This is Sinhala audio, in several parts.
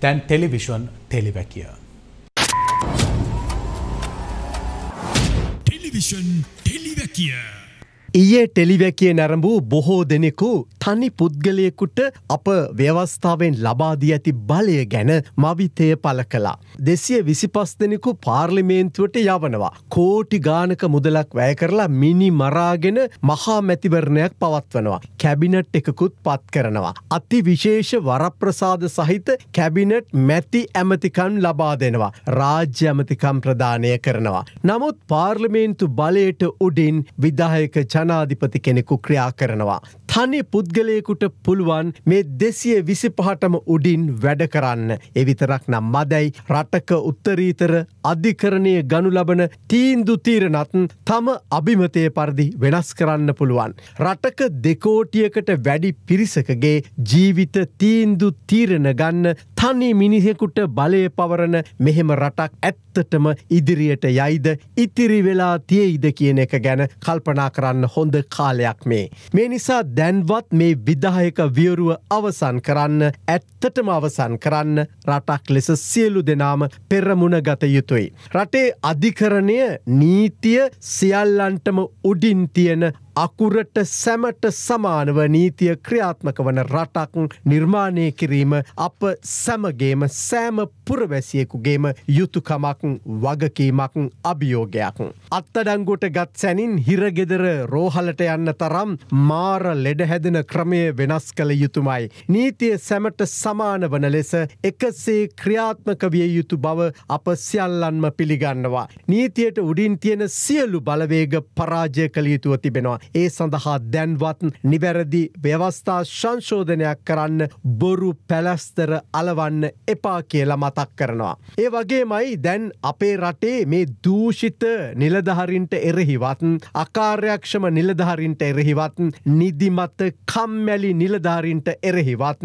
than television televakia. Television televakia. ඊයේ ටෙලිවැකිය නැරඹූ බොහෝ දෙනෙකු තනි පුද්ගලයෙකුට අප ව්‍යවස්ථාවෙන් ලබාදී ඇති බලය ගැන මවිතය පල කලා. දෙසිය විසිපස් දෙනෙකු පාර්ලිමේන්තුවට යවනවා. කෝටි ගානක මුදලක් වැය කරලා මිනි මරාගෙන මහා මැතිවරණයක් පවත්වනවා. කැබිනට් එකකුත් පත් කරනවා. අති විශේෂ වරප්‍රසාද සහිත කැබිනට් මැති ඇමතිකන් ලබා දෙනවා. රාජ්‍ය ඇමතිකම් ප්‍රධානය කරනවා. නමුත් පාර්ලිමේන්තු බලයට උඩින් විදායක ච ජනාධිපති කෙනෙකු ක්‍රියා කරනවා. තනි පුද්ගලයකුට පුළුවන් මේ දෙසිය විසි පහටම උඩින් වැඩ කරන්න. එවිතරක් නම් මදැයි රටක උත්තරීතර අධිකරණය ගනු ලබන තීන්දු තීරණත්න් තම අභිමතය පරිදි වෙනස් කරන්න පුළුවන්. රටක දෙකෝටියකට වැඩි පිරිසකගේ ජීවිත තීන්දු තීරණ ගන්න තනි මිනිහෙකුට බලය පවරන මෙහෙම රටක් ඇත්තටම ඉදිරියට යයිද ඉතිරි වෙලා තියෙයිද කියන එක ගැන කල්පනා කරන්න හොඳ කාලයක් මේ. මේ නිසා දැන්වත් මේ විදායක වියරුව අවසන් කරන්න ඇත්තටම අවසන් කරන්න රටක් ලෙස සියලු දෙනාම පෙරමුණ ගත යුතුයි. රටේ අධිකරණය නීතිය සියල්ලන්ටම උඩින් තියෙන අකුරට සැමට සමානව නීතිය ක්‍රියාත්මක වන රටක් නිර්මාණය කිරීම අප සැමගේම සෑම පුරවැසියෙකුගේම යුතුකමක් වගකීමක් අභියෝගයක්. අත්තඩංගුට ගත් සැනින් හිරගෙදර රෝහලට යන්න තරම් මාර ලෙඩහැදෙන ක්‍රමය වෙනස් කළ යුතුමයි. නීතිය සැමට සමාන වන ලෙස එකසේ ක්‍රියාත්මක විය යුතු බව අප සියල්ලන්ම පිළිගන්නවා. නීතියට උඩින් තියෙන සියලු බලවේග පරාජය කළ යුතුව තිබෙනවා. ඒ සඳහා දැන්වත් නිවැරදි ව්‍යවස්ථා සංශෝධනයක් කරන්න බොරු පැලස්තර අලවන්න එපා කියලා මත මතක් කරනවා. ඒ වගේමයි දැන් අපේ රටේ මේ දූෂිත නිලධහරින්ට එරෙහිවත් අකාර්යක්ෂම නිලධහරින්ට එරෙහිවත් නිදිමත කම්මැලි නිලධාරින්ට එරෙහිවත්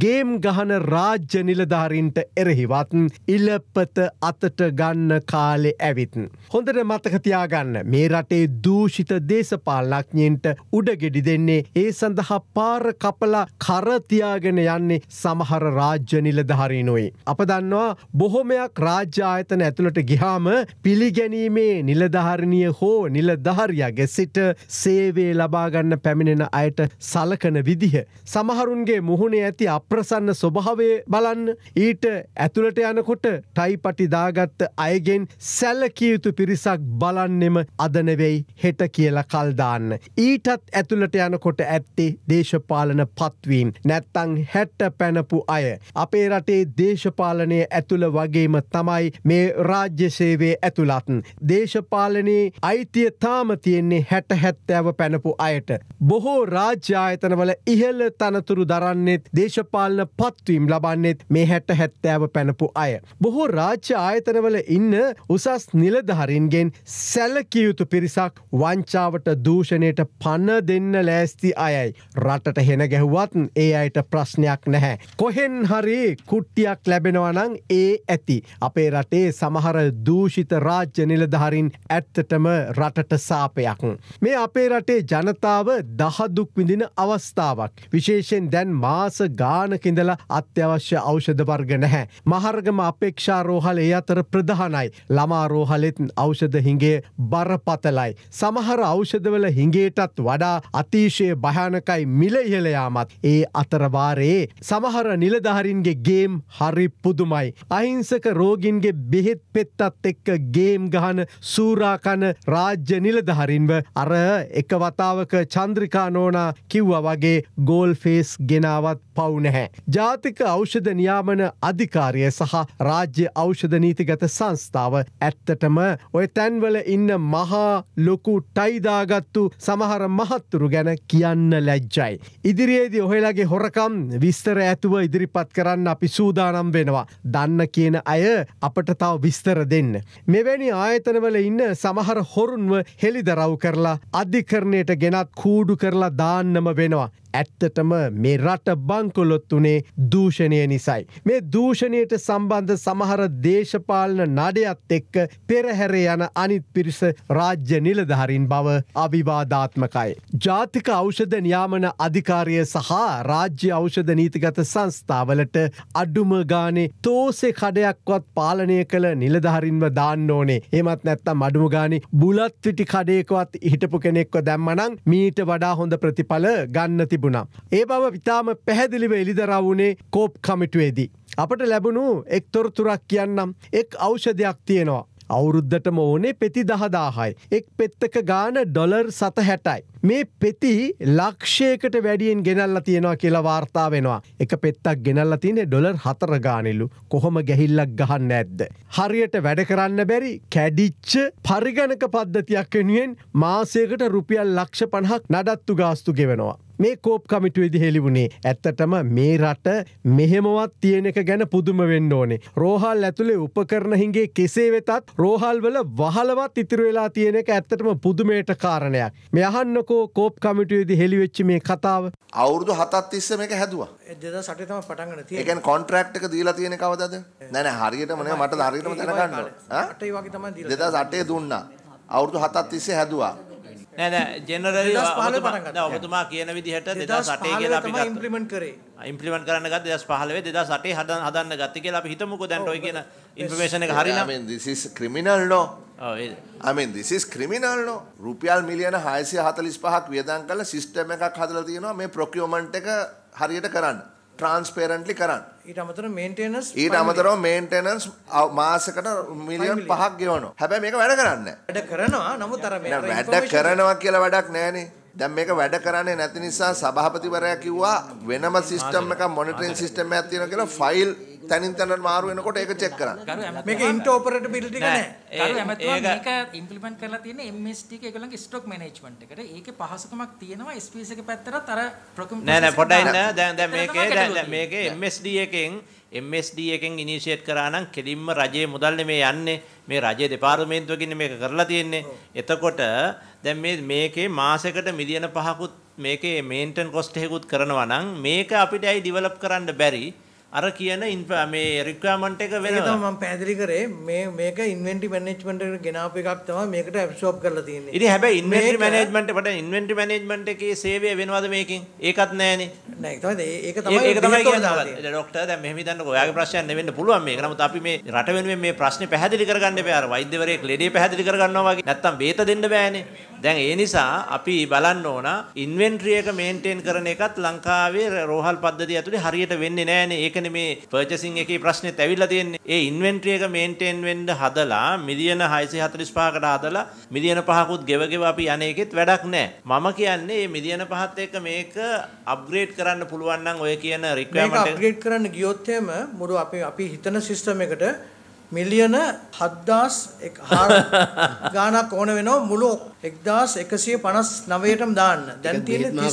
ගේම් ගහන රාජ්‍ය නිලධාරින්ට එරෙහිවත් ඉලපත අතට ගන්න කාලෙ ඇවිත්න්. හොඳට මතකතියාගන්න මේ රටේ දූෂිත දේශපාලක්ඥෙන්ට උඩගෙඩි දෙන්නේ ඒ සඳහා පාර කපලා කරතියාගෙන යන්නේ සමහර රාජ්‍ය නිලධහරිනුයි. අප දන්න දන්නවා බොහොමයක් රාජ්‍යායතන ඇතුළට ගිහාම පිළිගැනීමේ නිලධහරණිය හෝ නිලධහරයාගේ සිට සේවේ ලබාගන්න පැමිණෙන අයට සලකන විදිහ. සමහරුන්ගේ මුහුණේ ඇති අප්‍රසන්න ස්වභාවේ බලන්න ඊට ඇතුළට යනකොට ටයිපටි දාගත්ත අයගෙන් සැලකියයුතු පිරිසක් බලන්නෙම අදනවෙයි හෙට කියලා කල්දාන්න. ඊටත් ඇතුළට යනකොට ඇත්තේ දේශපාලන පත්වීම් නැත්තං හැට්ට පැනපු අය. අපේ රටේ දේශපාලනය පාලනය ඇතුළ වගේම තමයි මේ රාජ්‍ය සේවේ ඇතුළත්න්. දේශපාලනයේ අයිතිය තාම තියෙන්නේ හැට හැත්තෑව පැනපු අයට. බොහෝ රාජ්‍යායතනවල ඉහල තනතුරු දරන්නෙත් දේශපාලන පත්වීම් ලබන්නෙත් මේ හැට හැත්තෑව පැනපු අය. බොහෝ රාජ්‍ය ආයතනවල ඉන්න උසස් නිලධහරින්ගෙන් සැලකියයුතු පිරිසක් වංචාවට දූෂණයට පන්න දෙන්න ලෑස්ති අයයි. රටට හෙන ගැහුවත් ඒ අයට ප්‍රශ්නයක් නැහැ. කොහෙන් හරි කුට්ටියක් ලැබෙනවන නම් ඒ ඇති. අපේ රටේ සමහර දූෂිත රාජ්‍ය නිලධහරින් ඇත්තටම රටට සාපයක්. මේ අපේ රටේ ජනතාව දහදුක් විඳින අවස්ථාවක්. විශේෂෙන් දැන් මාස ගානකිඳලා අත්‍යවශ්‍ය අෞෂධ වර්ග නැහැ. මහර්ගම අපේක්ෂා රෝහල ඒ අතර ප්‍රධානයි. ළමා රෝහලෙත් අෞෂධ හිගේ බරපතලයි. සමහර අෞෂධවල හිගේටත් වඩා අතිශය භයානකයි මිල ඉහලයාමත් ඒ අතරවාරයේ සමහර නිලධහරින්ගේ ගේම් හරි පුදුම තමයි. අහිංසක රෝගින්ගේ බෙහෙත් පෙත්තත් එක්ක ගේම් ගහන සූරාකන රාජ්‍ය නිලධහරින්ව අර එක වතාවක චන්ද්‍රිකා නෝනා කිව්ව වගේ ගෝල් ෆේස් ගෙනාවත් පවුනැහැ. ජාතික අෞෂධ නියාමන අධිකාරය සහ රාජ්‍ය අෞෂධ නීතිගත සංස්ථාව ඇත්තටම ඔය තැන්වල ඉන්න මහා ලොකු ටයිදාගත්තු සමහර මහත්තුරු ගැන කියන්න ලැජ්ජයි. ඉදිරියේදී ඔහෙලගේ හොරකම් විස්තර ඇතුව ඉදිරිපත් කරන්න අපි සූදානම් වෙනවා. දන්න කියන අය අපට තව විස්තර දෙන්න. මෙවැනි ආයතනවල ඉන්න සමහර හොරුන්ව හෙළිදරව් කරලා අධිකරණයට ගෙනත් කූඩු කරලා දාන්නම වෙනවා. ඇත්තටම මේ රට බංකොලොත් වනේ දූෂණය නිසයි. මේ දූෂණයට සම්බන්ධ සමහර දේශපාලන නඩයත් එක්ක පෙරහැර යන අනිත් පිරිස රාජ්‍ය නිලධහරින් බව අවිවාධාත්මකයි. ජාතික අෞෂධ නියාමන අධිකාරය සහ රාජ්‍ය අෞෂධ නීතිගත සංස්ථාවලට අඩුම ගානේ තෝසෙ කඩයක්වත් පාලනය කළ නිලධහරින්ව දාන්න ඕනේ එමත් නැත්තම් අඩුමගානි බුලත්විටි කඩයකවත් හිටපු කෙනෙක්ව දැම්මනං මීට වඩා හොඳ ප්‍රතිඵල ගන්න තිබ. තිබුණා. ඒ බව විතාම පැහැදිලිව එළිදරවුණේ කෝප් කමිටුවේදී. අපට ලැබුණු එක් තොරතුරක් කියන්නම් එක් අෞෂධයක් තියෙනවා. අවුරුද්ධටම ඕනේ පෙති දහදාහයි. එක් පෙත්තක ගාන ඩොලර් සත හැටයි. මේ පෙති ලක්ෂයකට වැඩියෙන් ගෙනල්ල තියෙනවා කියලා වාර්තා වෙනවා. එක පෙත්තක් ගෙනල්ල තියනෙ ඩොලර් හතර ගානිලු කොහොම ගැහිල්ලක් ගහන්න ඇද්ද. හරියට වැඩ කරන්න බැරි කැඩිච්ච පරිගණක පද්ධතියක් වෙනුවෙන් මාසයකට රුපියල් ලක්ෂ පණහක් නඩත්තු ගාස්තු ගෙවෙනවා. මේ කෝප් කමිටුවේදි හෙළිවුණේ ඇත්තටම මේ රට මෙහෙමවත් තියෙන එක ගැන පුදුම වෙන්න ඕනේ රෝහල් ඇතුළේ උපකරණ හිගේ කෙසේ වෙතත් රෝහල්වල වහලවත් ඉතිර වෙලා තියෙන එක ඇත්තටම පුදුමයට කාරණයක් මේ අහන්නකෝ කෝප් කමිටුවේදි හෙළිවෙච්චි මේ කතාව අවුරුදු හතත් තිස්ස මේක හැදවා දෙදා සටේ තම පටන් ගන්න තියෙන්නේ ඒ කියන්නේ කොන්ට්‍රැක්ට් එක දීලා තියෙන කවදද නෑ නෑ හරියටම නෑ මට හරියටම දැනගන්න ඕන 8 වගේ තමයි දීලා 2008 දුන්නා අවුරුදු හතත් තිස්සේ හැදුවා නෑ නෑ ජෙනරලි ඔබතුමා ඔබතුමා කියන විදිහට 2008 කියලා අපි ගත්තා ඉම්ප්ලිමන්ට් කරේ ඉම්ප්ලිමන්ට් කරන්න ගත්තා 2015 2008 හදන්න හදන්න ගත්තා කියලා අපි හිතමුකෝ දැන් ඔය කියන ඉන්ෆර්මේෂන් එක oh, හරිනම් I mean this is criminal no ඔව් ඒ I mean this is criminal no රුපියල් මිලියන 645ක් වියදම් කරලා සිස්ටම් එකක් හදලා තියෙනවා මේ procurement එක හරියට කරන්න transparently කරන්න ඊට අමතරව මේන්ටේනන්ස් ඊට අමතරව මේන්ටේනන්ස් මාසෙකට මිලියන් 5ක් ගෙවනවා. හැබැයි මේක වැඩ කරන්නේ නැහැ. වැඩ කරනවා. නමුත් අර මේ වැඩ කරනවා කියලා වැඩක් නැහැනේ. දැන් මේක වැඩ කරන්නේ නැති නිසා සභාපතිවරයා කිව්වා වෙනම සිස්ටම් එකක් මොනිටරින් සිස්ටම් එකක් තියෙනවා කියලා ෆයිල් තැනින් තැනට මාරු වෙනකොට ඒක චෙක් කරන්න. මේක ඉන්ටෝපරටබිලිටි එක නෑ. කරු ඇමතුමා මේක ඉම්ප්ලිමන්ට් කරලා තියෙන්නේ MST එක ඒගොල්ලන්ගේ ස්ටොක් මැනේජ්මන්ට් එකට. ඒකේ පහසුකමක් තියෙනවා SPS එක පැත්තටත් අර ප්‍රොකියුමන්ට් නෑ නෑ පොඩ්ඩයි නෑ දැන් දැන් මේකේ දැන් මේකේ MSD එකෙන් MSD එකෙන් ඉනිෂিয়েට් කරා නම් කෙලින්ම රජයේ මුදල් නෙමේ යන්නේ. මේ රජයේ දෙපාර්තමේන්තුවකින් මේක කරලා තියෙන්නේ. එතකොට දැන් මේ මේකේ මාසෙකට මිලියන 5කුත් මේකේ මේන්ටන් කොස්ට් එකකුත් කරනවා නම් මේක අපිට ඇයි ඩිවලොප් කරන්න බැරි? අර කියන මේ රික්වයර්මන්ට් එක වෙනවා. ඒක තමයි මම පැහැදිලි කරේ මේ මේක ඉන්වෙන්ටරි මැනේජ්මන්ට් එකට ගෙනාවු එකක් තමයි මේකට ඇබ්සෝබ් කරලා තියෙන්නේ. ඉතින් හැබැයි ඉන්වෙන්ටරි මැනේජ්මන්ට් එකට ඉන්වෙන්ටරි මැනේජ්මන්ට් එකේ සේවය වෙනවද මේකෙන්? ඒකත් නැහැනේ. ඒක තමයි ඩොක්ට දැම හිතන්න ඔයාගේ ප්‍රශ්යන් වෙන්න පුළුවන් මේ නමුත් අපි මේ රට වෙනුවෙන් මේ ප්‍රශ්නේ පැහැදිලි කරගන්න බෑ අර වෛද්‍යවරයෙක් ලෙඩේ පැහැදිලි කරගන්නවා වගේ නැත්තම් බේත දෙන්න බෑනේ දැන් ඒ නිසා අපි බලන්න ඕන ඉන්වෙන්ටරි එක මේන්ටේන් කරන එකත් ලංකාවේ රෝහල් පද්ධතිය ඇතුලේ හරියට වෙන්නේ නැහනේ. ඒකනේ මේ පර්චේසිං එකේ ප්‍රශ්නේත් ඇවිල්ලා තියෙන්නේ. ඒ ඉන්වෙන්ටරි එක මේන්ටේන් වෙන්න හදලා මිලියන 645කට හදලා මිලියන 5කුත් ගෙව ගෙව අපි යන එකෙත් වැඩක් නැහැ. මම කියන්නේ මේ මිලියන 5ත් එක්ක මේක අප්ග්‍රේඩ් කරන්න පුළුවන් නම් ඔය කියන රික්වයර්මන්ට් එක අප්ග්‍රේඩ් කරන්න ගියොත් එහෙම මුළු අපි අපි හිතන සිස්ටම් එකට මිලියන 7000 ගාණක් ඕන වෙනවා මුළු 1159ටම දාන්න. දැන් තියෙන්නේ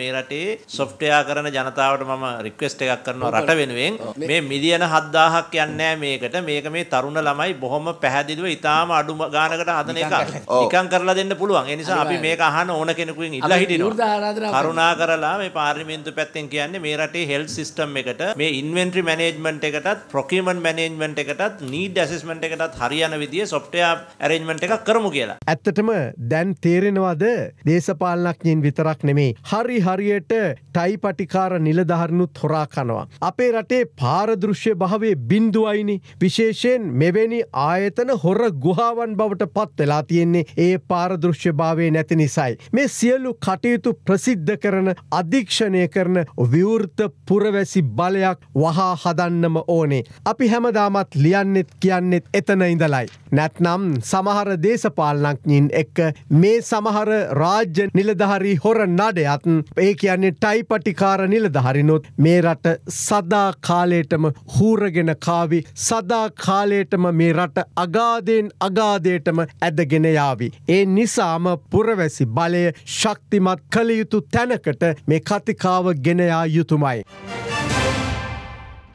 මේ රටේ සොෆ්ට්වෙයාර් කරන ජනතාවට මම රික්වෙස්ට් එකක් කරනවා රට වෙනුවෙන් මේ මිලියන 7000ක් යන්නේ මේකට. මේක මේ තරුණ ළමයි බොහොම පැහැදිලිව ඊටාම අඩු ගාණකට හදන එක. නිකන් කරලා දෙන්න පුළුවන්. ඒ නිසා අපි මේක අහන ඕන කෙනෙකුෙන් ඉල්ලා හිටිනවා. කරුණා කරලා මේ පාර්ලිමේන්තු පැත්තෙන් කියන්නේ මේ රටේ හෙල්ත් සිස්ටම් එකට මේ ඉන්වෙන්ටරි මැනේජ්මන්ට් එකටත් ප්‍රොකියුමන්ට් මැනේජ්මන්ට් එකටත් නීති නීඩ් ඇසස්මට එකටත් හරියන විදිිය සොප්ටයා ඇරෙන්ජමට එකක් කරමු කියලා. ඇත්තටම දැන් තේරෙනවාද දේශපාලනක්ඥින් විතරක් නෙමේ. හරි හරියට ටයි පටිකාර නිලධහරණු තොරා කනවා. අපේ රටේ පාරදෘශ්‍ය භාවේ බින්දුවයිනි විශේෂයෙන් මෙවැනි ආයතන හොර ගුහාවන් බවට පත් වෙලා තියෙන්නේ ඒ පාරදෘශ්‍ය භාවේ නැති නිසයි. මේ සියලු කටයුතු ප්‍රසිද්ධ කරන අධීක්ෂණය කරන විවෘත පුරවැසි බලයක් වහා හදන්නම ඕනේ. අපි හැමදාමත් ලියන්නෙත් කියන්නෙත් එතන ඉඳලයි. නැත්නම් සමහර දේශපාලනක්ඥින් එක්ක මේ සමහර රාජ්‍ය නිලධහරි හොර නඩයත් ඒ කියන්නේ ටයිපටිකාර නිලධහරිනොත් මේ රට සදා කාලේටම හූරගෙන කාවි සදා කාලේටම මේ රට අගාදයෙන් අගාදයටම ඇදගෙන යාවි. ඒ නිසාම පුරවැසි බලය ශක්තිමත් කළයුතු තැනකට මේ කතිකාව ගෙනයා යුතුමයි.